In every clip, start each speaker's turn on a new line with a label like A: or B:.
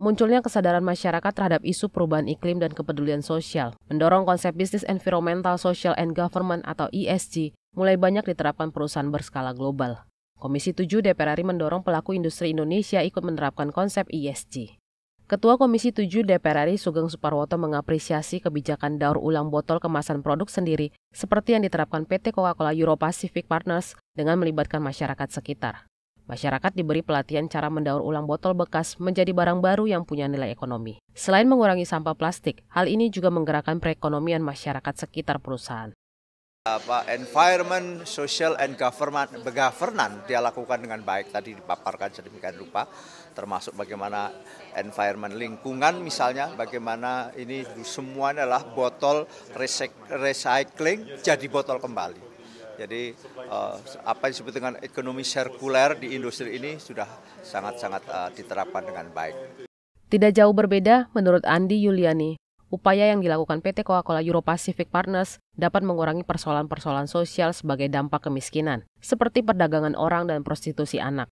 A: munculnya kesadaran masyarakat terhadap isu perubahan iklim dan kepedulian sosial, mendorong konsep bisnis environmental, social, and government atau ESG mulai banyak diterapkan perusahaan berskala global. Komisi 7 DPR RI mendorong pelaku industri Indonesia ikut menerapkan konsep ESG. Ketua Komisi 7 DPR RI Sugeng Suparwoto mengapresiasi kebijakan daur ulang botol kemasan produk sendiri seperti yang diterapkan PT Coca-Cola Euro Pacific Partners dengan melibatkan masyarakat sekitar. Masyarakat diberi pelatihan cara mendaur ulang botol bekas menjadi barang baru yang punya nilai ekonomi. Selain mengurangi sampah plastik, hal ini juga menggerakkan perekonomian masyarakat sekitar perusahaan
B: apa environment, social and government, governance dia lakukan dengan baik tadi dipaparkan sedemikian rupa termasuk bagaimana environment lingkungan misalnya bagaimana ini semua adalah botol recycling jadi botol kembali jadi uh, apa yang disebut dengan ekonomi sirkuler di industri ini sudah sangat-sangat uh, diterapkan dengan baik.
A: Tidak jauh berbeda menurut Andi Yuliani. Upaya yang dilakukan PT Coca-Cola Euro Pacific Partners dapat mengurangi persoalan-persoalan sosial sebagai dampak kemiskinan, seperti perdagangan orang dan prostitusi anak.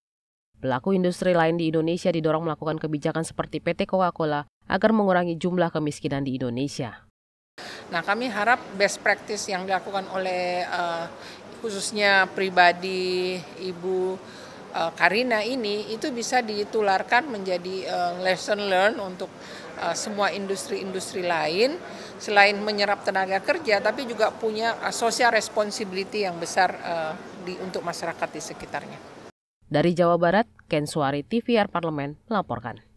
A: Pelaku industri lain di Indonesia didorong melakukan kebijakan seperti PT Coca-Cola agar mengurangi jumlah kemiskinan di Indonesia.
C: Nah, kami harap best practice yang dilakukan oleh uh, khususnya pribadi Ibu e, Karina ini itu bisa ditularkan menjadi e, lesson learn untuk e, semua industri-industri lain selain menyerap tenaga kerja tapi juga punya sosial responsibility yang besar di untuk masyarakat di sekitarnya.
A: Dari Jawa Barat, Ken Suari TVR Parlemen melaporkan.